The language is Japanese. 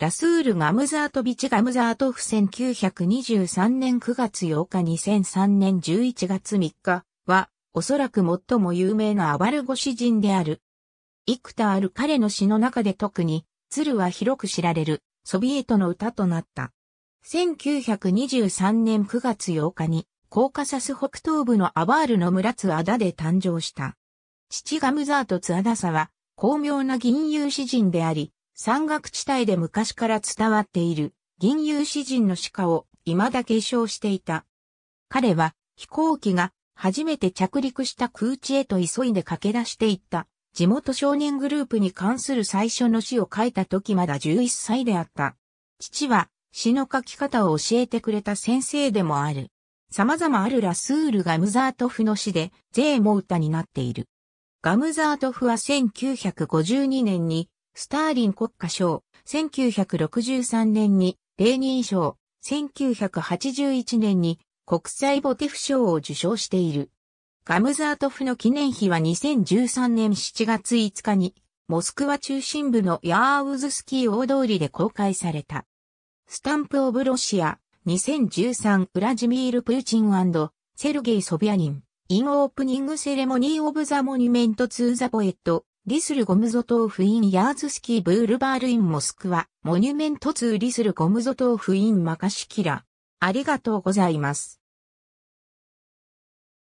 ラスール・ガムザートビチ・ガムザートフ1923年9月8日2003年11月3日は、おそらく最も有名なアバルゴ詩人である。幾多ある彼の詩の中で特に、鶴は広く知られる、ソビエトの歌となった。1923年9月8日に、コーカサス北東部のアバールの村ツアダで誕生した。父ガムザートツアダサは、巧妙な銀融詩人であり、山岳地帯で昔から伝わっている銀融詩人の鹿を未だ継承していた。彼は飛行機が初めて着陸した空地へと急いで駆け出していった地元少年グループに関する最初の詩を書いた時まだ11歳であった。父は詩の書き方を教えてくれた先生でもある。様々あるラスール・ガムザートフの詩で、税も歌になっている。ガムザートフは1952年にスターリン国家賞、1963年にレーニン賞、1981年に国際ボテフ賞を受賞している。ガムザートフの記念碑は2013年7月5日に、モスクワ中心部のヤーウズスキー大通りで公開された。スタンプオブロシア、2013ウラジミール・プーチンセルゲイ・ソビャニン、インオープニングセレモニー・オブ・ザ・モニュメント・ツー・ザ・ポエット、リスルゴムゾトーフインヤーズスキーブールバールインモスクワ、モニュメントツーリスルゴムゾトーフインマカシキラ。ありがとうございます。